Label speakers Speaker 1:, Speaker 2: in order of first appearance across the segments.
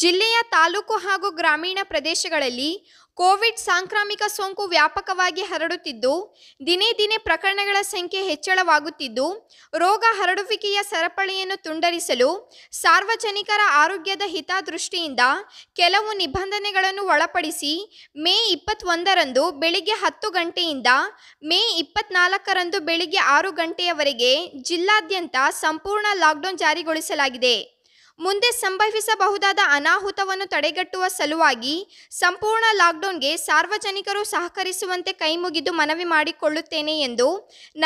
Speaker 1: ಜಿಲ್ಲೆಯ ತಾಲೂಕು ಹಾಗೂ ಗ್ರಾಮೀಣ ಪ್ರದೇಶಗಳಲ್ಲಿ ಕೋವಿಡ್ ಸಾಂಕ್ರಾಮಿಕ ಸೋಂಕು ವ್ಯಾಪಕವಾಗಿ ಹರಡುತ್ತಿದ್ದು ದಿನೇ ದಿನೇ ಪ್ರಕರಣಗಳ ಸಂಖ್ಯೆ ಹೆಚ್ಚಳವಾಗುತ್ತಿದ್ದು ರೋಗ ಹರಡುವಿಕೆಯ ಸರಪಳಿಯನ್ನು ತುಂಡರಿಸಲು ಸಾರ್ವಜನಿಕರ ಆರೋಗ್ಯದ ಹಿತದೃಷ್ಟಿಯಿಂದ ಕೆಲವು ನಿಬಂಧನೆಗಳನ್ನು ಒಳಪಡಿಸಿ ಮೇ ಇಪ್ಪತ್ತೊಂದರಂದು ಬೆಳಿಗ್ಗೆ ಹತ್ತು ಗಂಟೆಯಿಂದ ಮೇ ಇಪ್ಪತ್ನಾಲ್ಕರಂದು ಬೆಳಿಗ್ಗೆ ಆರು ಗಂಟೆಯವರೆಗೆ ಜಿಲ್ಲಾದ್ಯಂತ ಸಂಪೂರ್ಣ ಲಾಕ್ಡೌನ್ ಜಾರಿಗೊಳಿಸಲಾಗಿದೆ ಮುಂದೆ ಸಂಭವಿಸಬಹುದಾದ ಅನಾಹುತವನ್ನು ತಡೆಗಟ್ಟುವ ಸಲುವಾಗಿ ಸಂಪೂರ್ಣ ಲಾಕ್ಡೌನ್ಗೆ ಸಾರ್ವಜನಿಕರು ಸಹಕರಿಸುವಂತೆ ಕೈಮುಗಿದು ಮನವಿ ಮಾಡಿಕೊಳ್ಳುತ್ತೇನೆ ಎಂದು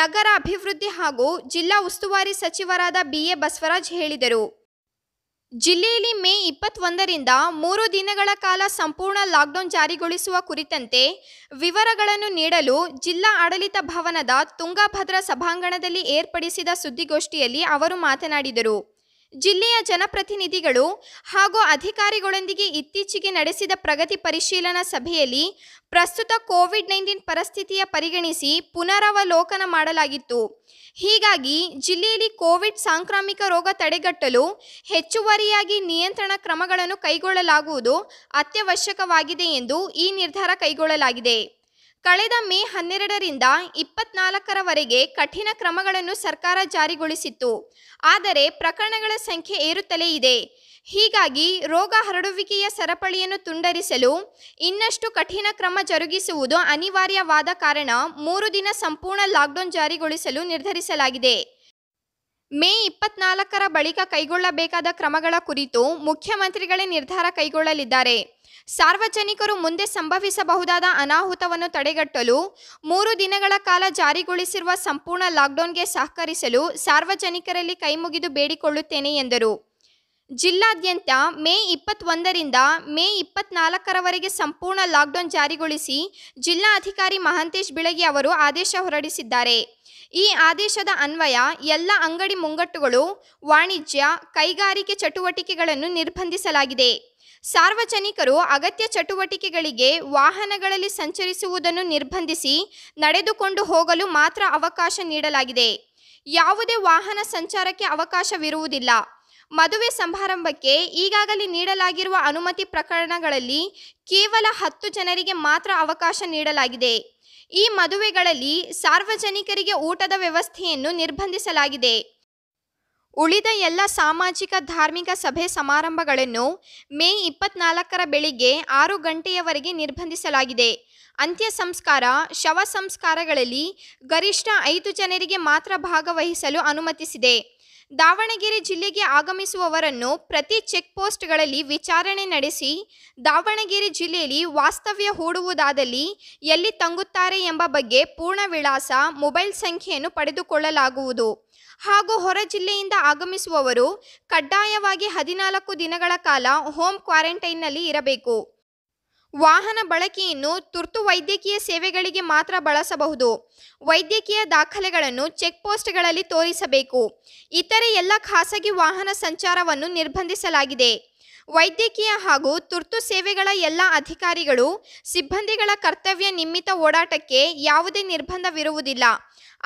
Speaker 1: ನಗರ ಅಭಿವೃದ್ಧಿ ಹಾಗೂ ಜಿಲ್ಲಾ ಉಸ್ತುವಾರಿ ಸಚಿವರಾದ ಬಿಎ ಬಸವರಾಜ್ ಹೇಳಿದರು ಜಿಲ್ಲೆಯಲ್ಲಿ ಮೇ ಇಪ್ಪತ್ತೊಂದರಿಂದ ಮೂರು ದಿನಗಳ ಕಾಲ ಸಂಪೂರ್ಣ ಲಾಕ್ಡೌನ್ ಜಾರಿಗೊಳಿಸುವ ಕುರಿತಂತೆ ವಿವರಗಳನ್ನು ನೀಡಲು ಜಿಲ್ಲಾ ಆಡಳಿತ ಭವನದ ತುಂಗಭದ್ರಾ ಸಭಾಂಗಣದಲ್ಲಿ ಏರ್ಪಡಿಸಿದ ಸುದ್ದಿಗೋಷ್ಠಿಯಲ್ಲಿ ಅವರು ಮಾತನಾಡಿದರು ಜಿಲ್ಲೆಯ ಜನಪ್ರತಿನಿಧಿಗಳು ಹಾಗೂ ಅಧಿಕಾರಿಗಳೊಂದಿಗೆ ಇತ್ತೀಚೆಗೆ ನಡೆಸಿದ ಪ್ರಗತಿ ಪರಿಶೀಲನಾ ಸಭೆಯಲ್ಲಿ ಪ್ರಸ್ತುತ ಕೋವಿಡ್ ನೈನ್ಟೀನ್ ಪರಿಸ್ಥಿತಿಯ ಪರಿಗಣಿಸಿ ಪುನರವಲೋಕನ ಮಾಡಲಾಗಿತ್ತು ಹೀಗಾಗಿ ಜಿಲ್ಲೆಯಲ್ಲಿ ಕೋವಿಡ್ ಸಾಂಕ್ರಾಮಿಕ ರೋಗ ತಡೆಗಟ್ಟಲು ಹೆಚ್ಚುವರಿಯಾಗಿ ನಿಯಂತ್ರಣ ಕ್ರಮಗಳನ್ನು ಕೈಗೊಳ್ಳಲಾಗುವುದು ಅತ್ಯವಶ್ಯಕವಾಗಿದೆ ಎಂದು ಈ ನಿರ್ಧಾರ ಕೈಗೊಳ್ಳಲಾಗಿದೆ ಕಳೆದ ಮೇ ಹನ್ನೆರಡರಿಂದ ಇಪ್ಪತ್ನಾಲ್ಕರವರೆಗೆ ಕಠಿಣ ಕ್ರಮಗಳನ್ನು ಸರ್ಕಾರ ಜಾರಿಗೊಳಿಸಿತ್ತು ಆದರೆ ಪ್ರಕರಣಗಳ ಸಂಖ್ಯೆ ಏರುತ್ತಲೇ ಇದೆ ಹೀಗಾಗಿ ರೋಗ ಹರಡುವಿಕೆಯ ಸರಪಳಿಯನ್ನು ತುಂಡರಿಸಲು ಇನ್ನಷ್ಟು ಕಠಿಣ ಕ್ರಮ ಜರುಗಿಸುವುದು ಅನಿವಾರ್ಯವಾದ ಕಾರಣ ಮೂರು ದಿನ ಸಂಪೂರ್ಣ ಲಾಕ್ಡೌನ್ ಜಾರಿಗೊಳಿಸಲು ನಿರ್ಧರಿಸಲಾಗಿದೆ ಮೇ ಇಪ್ಪತ್ನಾಲ್ಕರ ಬಳಿಕ ಕೈಗೊಳ್ಳಬೇಕಾದ ಕ್ರಮಗಳ ಕುರಿತು ಮುಖ್ಯಮಂತ್ರಿಗಳೇ ನಿರ್ಧಾರ ಕೈಗೊಳ್ಳಲಿದ್ದಾರೆ ಸಾರ್ವಜನಿಕರು ಮುಂದೆ ಸಂಭವಿಸಬಹುದಾದ ಅನಾಹುತವನ್ನು ತಡೆಗಟ್ಟಲು ಮೂರು ದಿನಗಳ ಕಾಲ ಜಾರಿಗೊಳಿಸಿರುವ ಸಂಪೂರ್ಣ ಲಾಕ್ಡೌನ್ಗೆ ಸಹಕರಿಸಲು ಸಾರ್ವಜನಿಕರಲ್ಲಿ ಕೈಮುಗಿದು ಬೇಡಿಕೊಳ್ಳುತ್ತೇನೆ ಎಂದರು ಜಿಲ್ಲಾದ್ಯಂತ ಮೇ ಇಪ್ಪತ್ತೊಂದರಿಂದ ಮೇ ಇಪ್ಪತ್ನಾಲ್ಕರವರೆಗೆ ಸಂಪೂರ್ಣ ಲಾಕ್ಡೌನ್ ಜಾರಿಗೊಳಿಸಿ ಜಿಲ್ಲಾಧಿಕಾರಿ ಮಹಾಂತೇಶ್ ಬಿಳಗಿ ಅವರು ಆದೇಶ ಹೊರಡಿಸಿದ್ದಾರೆ ಈ ಆದೇಶದ ಅನ್ವಯ ಎಲ್ಲ ಅಂಗಡಿ ಮುಂಗಟ್ಟುಗಳು ವಾಣಿಜ್ಯ ಕೈಗಾರಿಕೆ ಚಟುವಟಿಕೆಗಳನ್ನು ನಿರ್ಬಂಧಿಸಲಾಗಿದೆ ಸಾರ್ವಜನಿಕರು ಅಗತ್ಯ ಚಟುವಟಿಕೆಗಳಿಗೆ ವಾಹನಗಳಲ್ಲಿ ಸಂಚರಿಸುವುದನ್ನು ನಿರ್ಬಂಧಿಸಿ ನಡೆದುಕೊಂಡು ಹೋಗಲು ಮಾತ್ರ ಅವಕಾಶ ನೀಡಲಾಗಿದೆ ಯಾವುದೇ ವಾಹನ ಸಂಚಾರಕ್ಕೆ ಅವಕಾಶವಿರುವುದಿಲ್ಲ ಮದುವೆ ಸಮಾರಂಭಕ್ಕೆ ಈಗಾಗಲೇ ನೀಡಲಾಗಿರುವ ಅನುಮತಿ ಪ್ರಕರಣಗಳಲ್ಲಿ ಕೇವಲ ಹತ್ತು ಜನರಿಗೆ ಮಾತ್ರ ಅವಕಾಶ ನೀಡಲಾಗಿದೆ ಈ ಮದುವೆಗಳಲ್ಲಿ ಸಾರ್ವಜನಿಕರಿಗೆ ಊಟದ ವ್ಯವಸ್ಥೆಯನ್ನು ನಿರ್ಬಂಧಿಸಲಾಗಿದೆ ಉಳಿದ ಎಲ್ಲ ಸಾಮಾಜಿಕ ಧಾರ್ಮಿಕ ಸಭೆ ಸಮಾರಂಭಗಳನ್ನು ಮೇ ಇಪ್ಪತ್ನಾಲ್ಕರ ಬೆಳಿಗ್ಗೆ ಆರು ಗಂಟೆಯವರೆಗೆ ನಿರ್ಬಂಧಿಸಲಾಗಿದೆ ಅಂತ್ಯ ಸಂಸ್ಕಾರ ಶವ ಸಂಸ್ಕಾರಗಳಲ್ಲಿ ಗರಿಷ್ಠ ಐದು ಜನರಿಗೆ ಮಾತ್ರ ಭಾಗವಹಿಸಲು ಅನುಮತಿಸಿದೆ ದಾವಣಗೆರೆ ಜಿಲ್ಲೆಗೆ ಆಗಮಿಸುವವರನ್ನು ಪ್ರತಿ ಚೆಕ್ ಪೋಸ್ಟ್ಗಳಲ್ಲಿ ವಿಚಾರಣೆ ನಡೆಸಿ ದಾವಣಗೆರೆ ಜಿಲ್ಲೆಯಲ್ಲಿ ವಾಸ್ತವ್ಯ ಹೂಡುವುದಾದಲ್ಲಿ ಎಲ್ಲಿ ತಂಗುತ್ತಾರೆ ಎಂಬ ಬಗ್ಗೆ ಪೂರ್ಣ ವಿಳಾಸ ಮೊಬೈಲ್ ಸಂಖ್ಯೆಯನ್ನು ಪಡೆದುಕೊಳ್ಳಲಾಗುವುದು ಹಾಗೂ ಹೊರ ಜಿಲ್ಲೆಯಿಂದ ಆಗಮಿಸುವವರು ಕಡ್ಡಾಯವಾಗಿ ಹದಿನಾಲ್ಕು ದಿನಗಳ ಕಾಲ ಹೋಮ್ ಕ್ವಾರಂಟೈನ್ನಲ್ಲಿ ಇರಬೇಕು ವಾಹನ ಬಳಕೆಯನ್ನು ತುರ್ತು ವೈದ್ಯಕೀಯ ಸೇವೆಗಳಿಗೆ ಮಾತ್ರ ಬಳಸಬಹುದು ವೈದ್ಯಕೀಯ ದಾಖಲೆಗಳನ್ನು ಚೆಕ್ ಪೋಸ್ಟ್ಗಳಲ್ಲಿ ತೋರಿಸಬೇಕು ಇತರೆ ಎಲ್ಲ ಖಾಸಗಿ ವಾಹನ ಸಂಚಾರವನ್ನು ನಿರ್ಬಂಧಿಸಲಾಗಿದೆ ವೈದ್ಯಕೀಯ ಹಾಗೂ ತುರ್ತು ಸೇವೆಗಳ ಎಲ್ಲ ಅಧಿಕಾರಿಗಳು ಸಿಬ್ಬಂದಿಗಳ ಕರ್ತವ್ಯ ನಿಮಿತ್ತ ಓಡಾಟಕ್ಕೆ ಯಾವುದೇ ನಿರ್ಬಂಧವಿರುವುದಿಲ್ಲ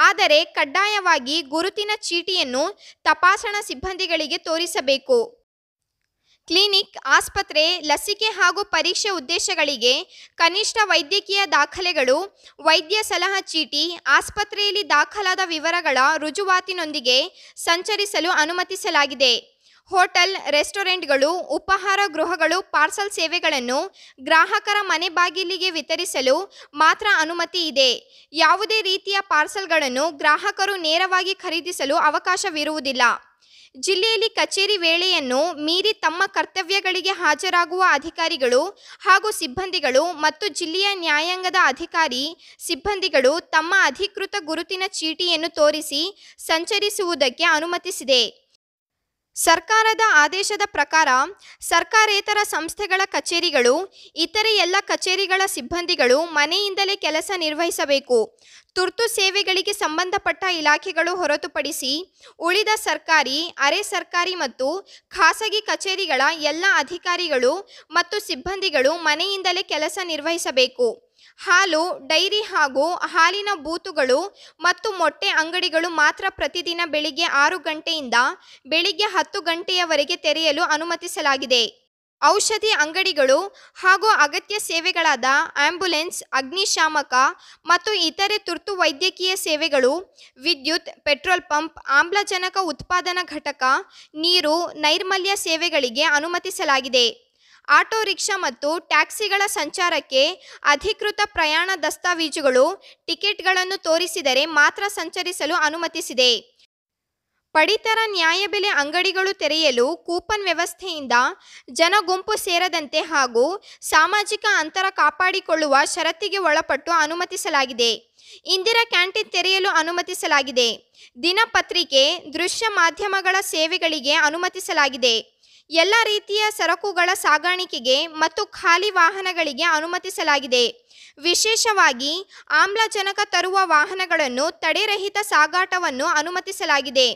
Speaker 1: ಆದರೆ ಕಡ್ಡಾಯವಾಗಿ ಗುರುತಿನ ಚೀಟಿಯನ್ನು ತಪಾಸಣಾ ಸಿಬ್ಬಂದಿಗಳಿಗೆ ತೋರಿಸಬೇಕು ಕ್ಲಿನಿಕ್ ಆಸ್ಪತ್ರೆ ಲಸಿಕೆ ಹಾಗೂ ಪರೀಕ್ಷೆ ಉದ್ದೇಶಗಳಿಗೆ ಕನಿಷ್ಠ ವೈದ್ಯಕೀಯ ದಾಖಲೆಗಳು ವೈದ್ಯ ಸಲಹಾ ಚೀಟಿ ಆಸ್ಪತ್ರೆಯಲ್ಲಿ ದಾಖಲಾದ ವಿವರಗಳ ರುಜುವಾತಿನೊಂದಿಗೆ ಸಂಚರಿಸಲು ಅನುಮತಿಸಲಾಗಿದೆ ಹೋಟೆಲ್ ರೆಸ್ಟೋರೆಂಟ್ಗಳು ಉಪಹಾರ ಗೃಹಗಳು ಪಾರ್ಸಲ್ ಸೇವೆಗಳನ್ನು ಗ್ರಾಹಕರ ಮನೆ ಬಾಗಿಲಿಗೆ ವಿತರಿಸಲು ಮಾತ್ರ ಅನುಮತಿ ಇದೆ ಯಾವುದೇ ರೀತಿಯ ಪಾರ್ಸಲ್ಗಳನ್ನು ಗ್ರಾಹಕರು ನೇರವಾಗಿ ಖರೀದಿಸಲು ಅವಕಾಶವಿರುವುದಿಲ್ಲ ಜಿಲ್ಲೆಯಲ್ಲಿ ಕಚೇರಿ ವೇಳೆಯನ್ನು ಮೀರಿ ತಮ್ಮ ಕರ್ತವ್ಯಗಳಿಗೆ ಹಾಜರಾಗುವ ಅಧಿಕಾರಿಗಳು ಹಾಗೂ ಸಿಬ್ಬಂದಿಗಳು ಮತ್ತು ಜಿಲ್ಲೆಯ ನ್ಯಾಯಾಂಗದ ಅಧಿಕಾರಿ ಸಿಬ್ಬಂದಿಗಳು ತಮ್ಮ ಅಧಿಕೃತ ಗುರುತಿನ ಚೀಟಿಯನ್ನು ತೋರಿಸಿ ಸಂಚರಿಸುವುದಕ್ಕೆ ಅನುಮತಿಸಿದೆ ಸರ್ಕಾರದ ಆದೇಶದ ಪ್ರಕಾರ ಸರ್ಕಾರೇತರ ಸಂಸ್ಥೆಗಳ ಕಚೇರಿಗಳು ಇತರೆ ಎಲ್ಲ ಕಚೇರಿಗಳ ಸಿಬ್ಬಂದಿಗಳು ಮನೆಯಿಂದಲೇ ಕೆಲಸ ನಿರ್ವಹಿಸಬೇಕು ತುರ್ತು ಸೇವೆಗಳಿಗೆ ಸಂಬಂಧಪಟ್ಟ ಇಲಾಖೆಗಳು ಹೊರತುಪಡಿಸಿ ಉಳಿದ ಸರ್ಕಾರಿ ಅರೆ ಸರ್ಕಾರಿ ಮತ್ತು ಖಾಸಗಿ ಕಚೇರಿಗಳ ಎಲ್ಲ ಅಧಿಕಾರಿಗಳು ಮತ್ತು ಸಿಬ್ಬಂದಿಗಳು ಮನೆಯಿಂದಲೇ ಕೆಲಸ ನಿರ್ವಹಿಸಬೇಕು ಹಾಲು ಡೈರಿ ಹಾಗೂ ಹಾಲಿನ ಬೂತುಗಳು ಮತ್ತು ಮೊಟ್ಟೆ ಅಂಗಡಿಗಳು ಮಾತ್ರ ಪ್ರತಿದಿನ ಬೆಳಿಗ್ಗೆ ಆರು ಗಂಟೆಯಿಂದ ಬೆಳಿಗ್ಗೆ ಹತ್ತು ಗಂಟೆಯವರೆಗೆ ತೆರೆಯಲು ಅನುಮತಿಸಲಾಗಿದೆ ಔಷಧಿ ಅಂಗಡಿಗಳು ಹಾಗೂ ಅಗತ್ಯ ಸೇವೆಗಳಾದ ಆಂಬ್ಯುಲೆನ್ಸ್ ಅಗ್ನಿಶಾಮಕ ಮತ್ತು ಇತರೆ ತುರ್ತು ವೈದ್ಯಕೀಯ ಸೇವೆಗಳು ವಿದ್ಯುತ್ ಪೆಟ್ರೋಲ್ ಪಂಪ್ ಆಮ್ಲಜನಕ ಉತ್ಪಾದನಾ ಘಟಕ ನೀರು ನೈರ್ಮಲ್ಯ ಸೇವೆಗಳಿಗೆ ಅನುಮತಿಸಲಾಗಿದೆ ಆಟೋ ರಿಕ್ಷಾ ಮತ್ತು ಟ್ಯಾಕ್ಸಿಗಳ ಸಂಚಾರಕ್ಕೆ ಅಧಿಕೃತ ಪ್ರಯಾಣ ದಸ್ತಾವೇಜುಗಳು ಟಿಕೆಟ್ಗಳನ್ನು ತೋರಿಸಿದರೆ ಮಾತ್ರ ಸಂಚರಿಸಲು ಅನುಮತಿಸಿದೆ ಪಡಿತರ ನ್ಯಾಯಬೆಲೆ ಅಂಗಡಿಗಳು ತೆರೆಯಲು ಕೂಪನ್ ವ್ಯವಸ್ಥೆಯಿಂದ ಜನಗುಂಪು ಸೇರದಂತೆ ಹಾಗೂ ಸಾಮಾಜಿಕ ಅಂತರ ಕಾಪಾಡಿಕೊಳ್ಳುವ ಷರತ್ತಿಗೆ ಒಳಪಟ್ಟು ಅನುಮತಿಸಲಾಗಿದೆ ಇಂದಿರಾ ಕ್ಯಾಂಟೀನ್ ತೆರೆಯಲು ಅನುಮತಿಸಲಾಗಿದೆ ದಿನಪತ್ರಿಕೆ ದೃಶ್ಯ ಮಾಧ್ಯಮಗಳ ಸೇವೆಗಳಿಗೆ ಅನುಮತಿಸಲಾಗಿದೆ ಎಲ್ಲ ರೀತಿಯ ಸರಕುಗಳ ಸಾಗಾಣಿಕೆಗೆ ಮತ್ತು ಖಾಲಿ ವಾಹನಗಳಿಗೆ ಅನುಮತಿಸಲಾಗಿದೆ ವಿಶೇಷವಾಗಿ ಆಮ್ಲಜನಕ ತರುವ ವಾಹನಗಳನ್ನು ತಡೆರಹಿತ ಸಾಗಾಟವನ್ನು ಅನುಮತಿಸಲಾಗಿದೆ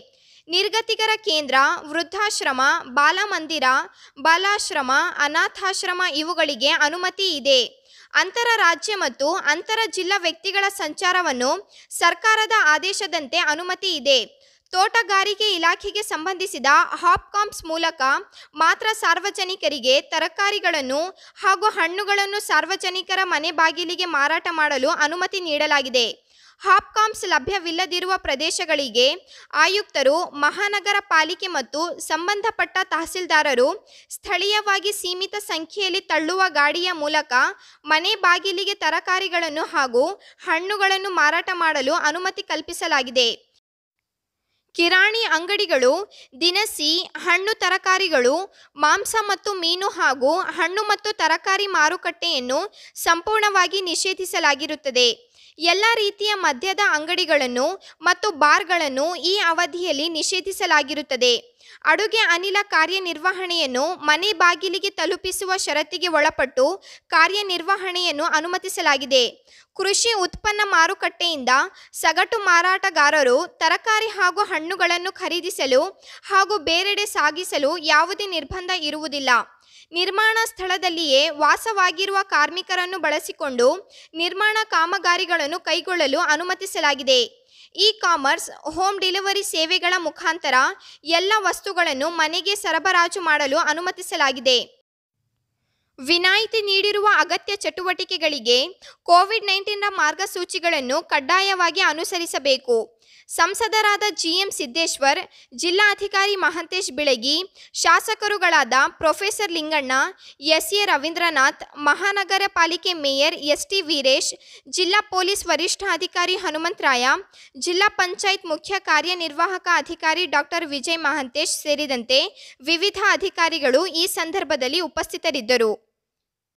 Speaker 1: ನಿರ್ಗತಿಕರ ಕೇಂದ್ರ ವೃದ್ಧಾಶ್ರಮ ಬಾಲಮಂದಿರ ಬಾಲಾಶ್ರಮ ಅನಾಥಾಶ್ರಮ ಇವುಗಳಿಗೆ ಅನುಮತಿ ಇದೆ ಅಂತರ ರಾಜ್ಯ ಮತ್ತು ಅಂತರ ಜಿಲ್ಲಾ ವ್ಯಕ್ತಿಗಳ ಸಂಚಾರವನ್ನು ಸರ್ಕಾರದ ಆದೇಶದಂತೆ ಅನುಮತಿ ಇದೆ ತೋಟಗಾರಿಕೆ ಇಲಾಖೆಗೆ ಸಂಬಂಧಿಸಿದ ಹಾಪ್ಕಾಮ್ಸ್ ಮೂಲಕ ಮಾತ್ರ ಸಾರ್ವಜನಿಕರಿಗೆ ತರಕಾರಿಗಳನ್ನು ಹಾಗೂ ಹಣ್ಣುಗಳನ್ನು ಸಾರ್ವಜನಿಕರ ಮನೆ ಬಾಗಿಲಿಗೆ ಮಾರಾಟ ಮಾಡಲು ಅನುಮತಿ ನೀಡಲಾಗಿದೆ ಹಾಪ್ಕಾಂಪ್ಸ್ ಲಭ್ಯವಿಲ್ಲದಿರುವ ಪ್ರದೇಶಗಳಿಗೆ ಆಯುಕ್ತರು ಮಹಾನಗರ ಪಾಲಿಕೆ ಮತ್ತು ಸಂಬಂಧಪಟ್ಟ ತಹಸೀಲ್ದಾರರು ಸ್ಥಳೀಯವಾಗಿ ಸೀಮಿತ ಸಂಖ್ಯೆಯಲ್ಲಿ ತಳ್ಳುವ ಗಾಡಿಯ ಮೂಲಕ ಮನೆ ಬಾಗಿಲಿಗೆ ತರಕಾರಿಗಳನ್ನು ಹಾಗೂ ಹಣ್ಣುಗಳನ್ನು ಮಾರಾಟ ಮಾಡಲು ಅನುಮತಿ ಕಲ್ಪಿಸಲಾಗಿದೆ ಕಿರಾಣಿ ಅಂಗಡಿಗಳು ದಿನಸಿ ಹಣ್ಣು ತರಕಾರಿಗಳು ಮಾಂಸ ಮತ್ತು ಮೀನು ಹಾಗೂ ಹಣ್ಣು ಮತ್ತು ತರಕಾರಿ ಮಾರುಕಟ್ಟೆಯನ್ನು ಸಂಪೂರ್ಣವಾಗಿ ನಿಷೇಧಿಸಲಾಗಿರುತ್ತದೆ ಎಲ್ಲ ರೀತಿಯ ಮದ್ಯದ ಅಂಗಡಿಗಳನ್ನು ಮತ್ತು ಬಾರ್ಗಳನ್ನು ಈ ಅವಧಿಯಲ್ಲಿ ನಿಷೇಧಿಸಲಾಗಿರುತ್ತದೆ ಅಡುಗೆ ಅನಿಲ ಕಾರ್ಯನಿರ್ವಹಣೆಯನ್ನು ಮನೆ ಬಾಗಿಲಿಗೆ ತಲುಪಿಸುವ ಷರತ್ತಿಗೆ ಒಳಪಟ್ಟು ಕಾರ್ಯನಿರ್ವಹಣೆಯನ್ನು ಅನುಮತಿಸಲಾಗಿದೆ ಕೃಷಿ ಉತ್ಪನ್ನ ಮಾರುಕಟ್ಟೆಯಿಂದ ಸಗಟು ಮಾರಾಟಗಾರರು ತರಕಾರಿ ಹಾಗೂ ಹಣ್ಣುಗಳನ್ನು ಖರೀದಿಸಲು ಹಾಗೂ ಬೇರೆಡೆ ಸಾಗಿಸಲು ಯಾವುದೇ ನಿರ್ಬಂಧ ಇರುವುದಿಲ್ಲ ನಿರ್ಮಾಣ ಸ್ಥಳದಲ್ಲಿಯೇ ವಾಸವಾಗಿರುವ ಕಾರ್ಮಿಕರನ್ನು ಬಳಸಿಕೊಂಡು ನಿರ್ಮಾಣ ಕಾಮಗಾರಿಗಳನ್ನು ಕೈಗೊಳ್ಳಲು ಅನುಮತಿಸಲಾಗಿದೆ ಇ ಕಾಮರ್ಸ್ ಹೋಮ್ ಡೆಲಿವರಿ ಸೇವೆಗಳ ಮುಖಾಂತರ ಎಲ್ಲ ವಸ್ತುಗಳನ್ನು ಮನೆಗೆ ಸರಬರಾಜು ಮಾಡಲು ಅನುಮತಿಸಲಾಗಿದೆ ವಿನಾಯಿತಿ ನೀಡಿರುವ ಅಗತ್ಯ ಚಟುವಟಿಕೆಗಳಿಗೆ ಕೋವಿಡ್ ನೈನ್ಟೀನ್ರ ಮಾರ್ಗಸೂಚಿಗಳನ್ನು ಕಡ್ಡಾಯವಾಗಿ ಅನುಸರಿಸಬೇಕು ಸಂಸದರಾದ ಜಿಎಂ ಸಿದ್ದೇಶ್ವರ್ ಜಿಲ್ಲಾಧಿಕಾರಿ ಮಹಂತೇಶ್ ಬಿಳಗಿ ಶಾಸಕರುಗಳಾದ professor Linganna S A Ravindranath ಮಹಾನಗರ ಪಾಲಿಕೆ ಮೇಯರ್ ಎಸ್ ಟಿ ವೀರೇಶ್ ಜಿಲ್ಲಾ ಪೊಲೀಸ್ ವರಿಷ್ಠಾಧಿಕಾರಿ ಹನುಮಂತರಾಯ ಜಿಲ್ಲಾ ಪಂಚಾಯತ್ ಮುಖ್ಯ ಕಾರ್ಯನಿರ್ವಾಹಕ ಅಧಿಕಾರಿ ಡಾಕ್ಟರ್ ವಿಜಯ್ ಮಹಂತೇಶ್ ಸೇರಿದಂತೆ ವಿವಿಧ ಅಧಿಕಾರಿಗಳು ಈ ಸಂದರ್ಭದಲ್ಲಿ ಉಪಸ್ಥಿತರಿದ್ದರು